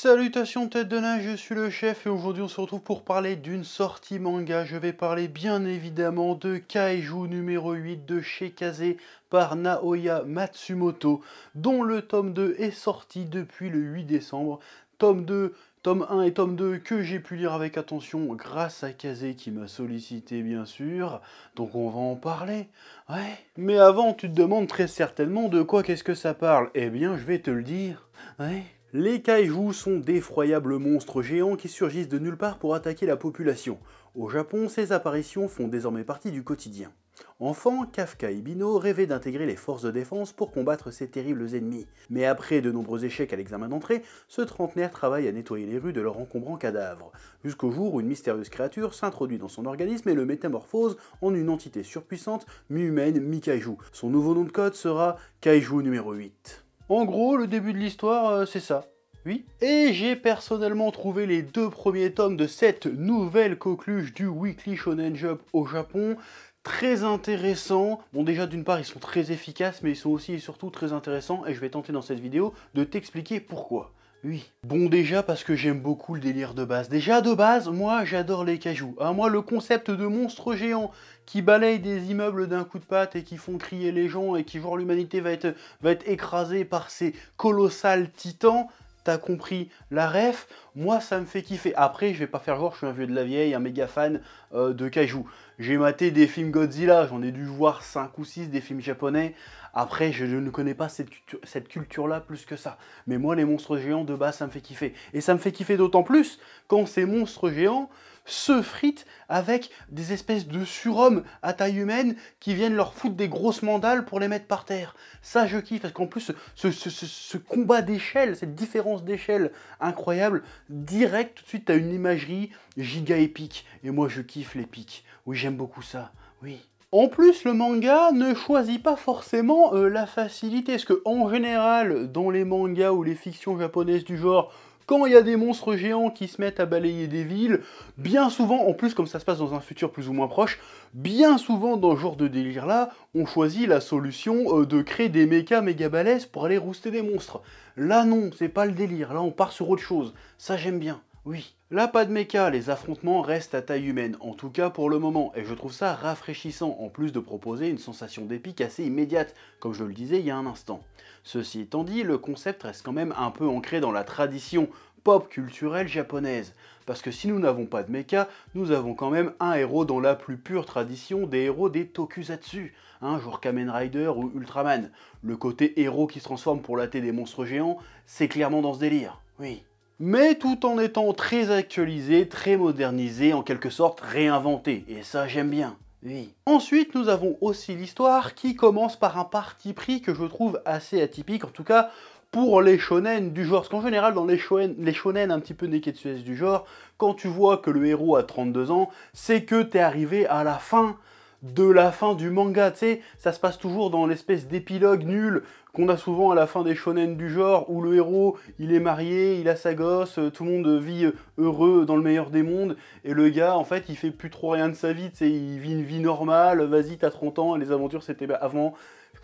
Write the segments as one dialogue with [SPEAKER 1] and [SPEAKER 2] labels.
[SPEAKER 1] Salutations tête de nain, je suis le chef et aujourd'hui on se retrouve pour parler d'une sortie manga. Je vais parler bien évidemment de Kaiju numéro 8 de chez par Naoya Matsumoto, dont le tome 2 est sorti depuis le 8 décembre. Tome 2 tome 1 et tome 2 que j'ai pu lire avec attention grâce à Kaze qui m'a sollicité bien sûr, donc on va en parler. Ouais. Mais avant, tu te demandes très certainement de quoi qu'est-ce que ça parle. Eh bien, je vais te le dire. Ouais. Les kaiju sont d'effroyables monstres géants qui surgissent de nulle part pour attaquer la population. Au Japon, ces apparitions font désormais partie du quotidien. Enfant, Kafka et Bino rêvaient d'intégrer les forces de défense pour combattre ces terribles ennemis. Mais après de nombreux échecs à l'examen d'entrée, ce trentenaire travaille à nettoyer les rues de leur encombrants cadavres, jusqu'au jour où une mystérieuse créature s'introduit dans son organisme et le métamorphose en une entité surpuissante, mi-humaine, mi-kaiju. Son nouveau nom de code sera Kaiju numéro 8. En gros, le début de l'histoire, euh, c'est ça. Oui. Et j'ai personnellement trouvé les deux premiers tomes de cette nouvelle coqueluche du Weekly Shonen Jump au Japon très intéressants. Bon déjà d'une part ils sont très efficaces mais ils sont aussi et surtout très intéressants et je vais tenter dans cette vidéo de t'expliquer pourquoi. Oui. Bon déjà parce que j'aime beaucoup le délire de base. Déjà de base, moi j'adore les cajoux. Hein, moi le concept de monstre géant qui balaye des immeubles d'un coup de patte et qui font crier les gens et qui genre l'humanité va être, va être écrasée par ces colossales titans, compris la ref, moi ça me fait kiffer. Après, je vais pas faire genre, je suis un vieux de la vieille, un méga fan euh, de Kaiju. J'ai maté des films Godzilla, j'en ai dû voir cinq ou six des films japonais. Après, je ne connais pas cette, cette culture-là plus que ça. Mais moi, les monstres géants de base, ça me fait kiffer. Et ça me fait kiffer d'autant plus quand ces monstres géants se fritent avec des espèces de surhommes à taille humaine qui viennent leur foutre des grosses mandales pour les mettre par terre. Ça, je kiffe, parce qu'en plus, ce, combat d'échelle, cette différence d'échelle incroyable, direct, tout de suite, t'as une imagerie giga épique. Et moi, je kiffe l'épique. Oui, j'aime beaucoup ça. Oui. En plus, le manga ne choisit pas forcément euh, la facilité, parce que en général, dans les mangas ou les fictions japonaises du genre, quand il y a des monstres géants qui se mettent à balayer des villes, bien souvent, en plus comme ça se passe dans un futur plus ou moins proche, bien souvent dans ce genre de délire là, on choisit la solution euh, de créer des mechas méga balèzes pour aller rouster des monstres. Là non, c'est pas le délire, là on part sur autre chose. Ça j'aime bien. Oui. Là, pas de méca, les affrontements restent à taille humaine, en tout cas pour le moment, et je trouve ça rafraîchissant, en plus de proposer une sensation d'épique assez immédiate, comme je le disais il y a un instant. Ceci étant dit, le concept reste quand même un peu ancré dans la tradition pop culturelle japonaise, parce que si nous n'avons pas de mecha, nous avons quand même un héros dans la plus pure tradition des héros des tokusatsu, un hein, genre Kamen Rider ou Ultraman. Le côté héros qui se transforme pour latter des monstres géants, c'est clairement dans ce délire, oui mais tout en étant très actualisé, très modernisé, en quelque sorte réinventé. Et ça, j'aime bien. Oui. Ensuite, nous avons aussi l'histoire qui commence par un parti pris que je trouve assez atypique, en tout cas pour les shonen du genre. Parce qu'en général, dans les shonen, les shonen un petit peu neketsuès du genre, quand tu vois que le héros a 32 ans, c'est que t'es arrivé à la fin de la fin du manga, tu sais, ça se passe toujours dans l'espèce d'épilogue nul qu'on a souvent à la fin des shonen du genre, où le héros, il est marié, il a sa gosse, euh, tout le monde vit euh, heureux dans le meilleur des mondes, et le gars, en fait, il fait plus trop rien de sa vie, c'est il vit une vie normale, vas-y, t'as 30 ans, les aventures, c'était bah, avant,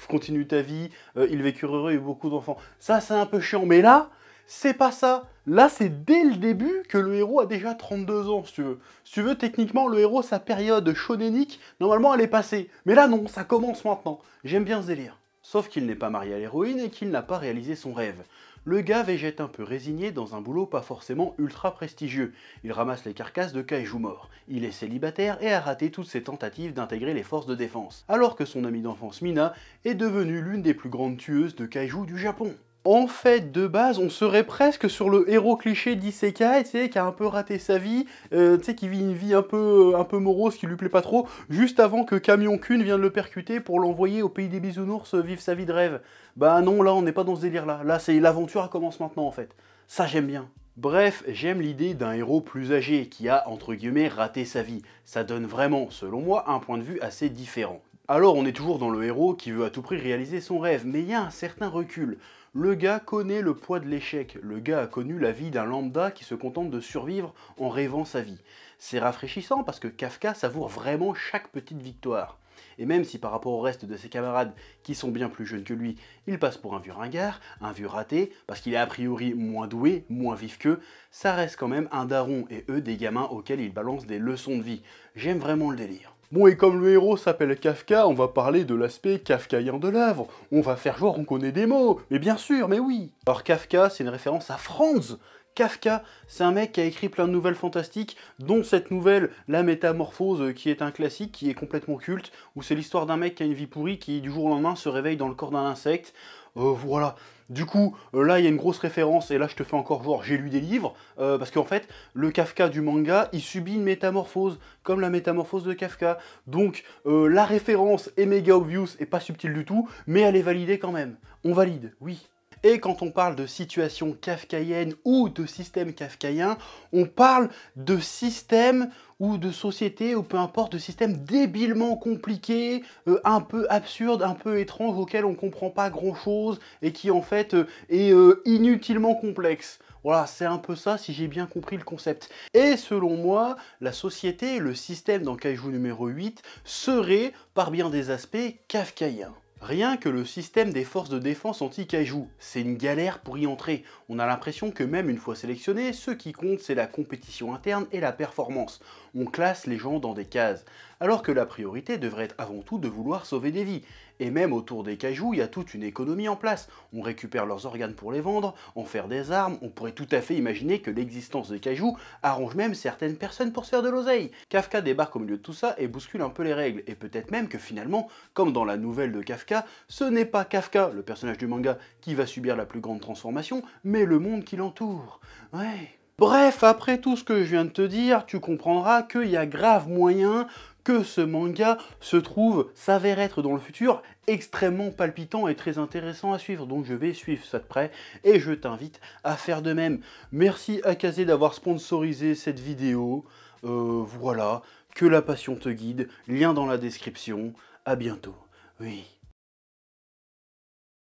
[SPEAKER 1] continue ta vie, euh, il vit heureux et beaucoup d'enfants. Ça, c'est un peu chiant, mais là, c'est pas ça. Là, c'est dès le début que le héros a déjà 32 ans, si tu veux. Si tu veux, techniquement, le héros, sa période shonenique, normalement, elle est passée. Mais là, non, ça commence maintenant. J'aime bien ce délire. Sauf qu'il n'est pas marié à l'héroïne et qu'il n'a pas réalisé son rêve. Le gars végète un peu résigné dans un boulot pas forcément ultra prestigieux. Il ramasse les carcasses de Kaiju morts. Il est célibataire et a raté toutes ses tentatives d'intégrer les forces de défense. Alors que son amie d'enfance Mina est devenue l'une des plus grandes tueuses de Kaiju du Japon en fait, de base, on serait presque sur le héros cliché d'Isekai, tu sais, qui a un peu raté sa vie, euh, tu sais, qui vit une vie un peu, euh, un peu morose, qui lui plaît pas trop, juste avant que Camion Kun vienne le percuter pour l'envoyer au pays des bisounours euh, vivre sa vie de rêve. Bah non, là, on n'est pas dans ce délire-là. Là, c'est l'aventure commence maintenant, en fait. Ça, j'aime bien. Bref, j'aime l'idée d'un héros plus âgé qui a, entre guillemets, raté sa vie. Ça donne vraiment, selon moi, un point de vue assez différent. Alors on est toujours dans le héros qui veut à tout prix réaliser son rêve, mais il y a un certain recul. Le gars connaît le poids de l'échec, le gars a connu la vie d'un lambda qui se contente de survivre en rêvant sa vie. C'est rafraîchissant parce que Kafka savoure vraiment chaque petite victoire. Et même si par rapport au reste de ses camarades, qui sont bien plus jeunes que lui, il passe pour un vieux ringard, un vieux raté, parce qu'il est a priori moins doué, moins vif qu'eux, ça reste quand même un daron et eux des gamins auxquels il balance des leçons de vie. J'aime vraiment le délire. Bon, et comme le héros s'appelle Kafka, on va parler de l'aspect kafkaïen de l'œuvre. On va faire genre on connaît des mots, mais bien sûr, mais oui Alors Kafka, c'est une référence à Franz Kafka, c'est un mec qui a écrit plein de nouvelles fantastiques, dont cette nouvelle, La Métamorphose, euh, qui est un classique, qui est complètement culte, où c'est l'histoire d'un mec qui a une vie pourrie, qui du jour au lendemain se réveille dans le corps d'un insecte. Euh, voilà. Du coup, euh, là, il y a une grosse référence, et là, je te fais encore voir, j'ai lu des livres, euh, parce qu'en fait, le Kafka du manga, il subit une métamorphose, comme la métamorphose de Kafka. Donc, la référence est méga obvious et pas subtile du tout, mais elle est validée quand même. On valide, oui. Et quand on parle de situation kafkaïenne ou de système kafkaïen, on parle de système ou de société ou peu importe, de systèmes débilement compliqué, euh, un peu absurde, un peu étrange, auquel on comprend pas grand chose et qui en fait euh, est euh, inutilement complexe. Voilà, c'est un peu ça si j'ai bien compris le concept. Et selon moi, la société, le système dans Kaiju numéro 8 serait, par bien des aspects, kafkaïen. Rien que le système des forces de défense anti cajou c'est une galère pour y entrer. On a l'impression que même une fois sélectionné, ce qui compte c'est la compétition interne et la performance. On classe les gens dans des cases. Alors que la priorité devrait être avant tout de vouloir sauver des vies. Et même autour des cajou, il y a toute une économie en place. On récupère leurs organes pour les vendre, en faire des armes, on pourrait tout à fait imaginer que l'existence des cajous arrange même certaines personnes pour se faire de l'oseille. Kafka débarque au milieu de tout ça et bouscule un peu les règles, et peut-être même que finalement, comme dans la nouvelle de Kafka, ce n'est pas Kafka, le personnage du manga, qui va subir la plus grande transformation, mais le monde qui l'entoure. Ouais. Bref, après tout ce que je viens de te dire, tu comprendras qu'il y a grave moyen que ce manga se trouve, s'avère être dans le futur extrêmement palpitant et très intéressant à suivre. Donc je vais suivre ça de près et je t'invite à faire de même. Merci à Kazé d'avoir sponsorisé cette vidéo. Euh, voilà, que la passion te guide. Lien dans la description. À bientôt. Oui.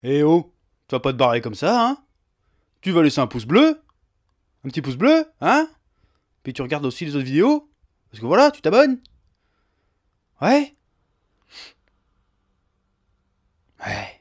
[SPEAKER 1] Eh oh, tu vas pas te barrer comme ça, hein Tu vas laisser un pouce bleu Un petit pouce bleu, hein Puis tu regardes aussi les autres vidéos Parce que voilà, tu t'abonnes Ouais Ouais.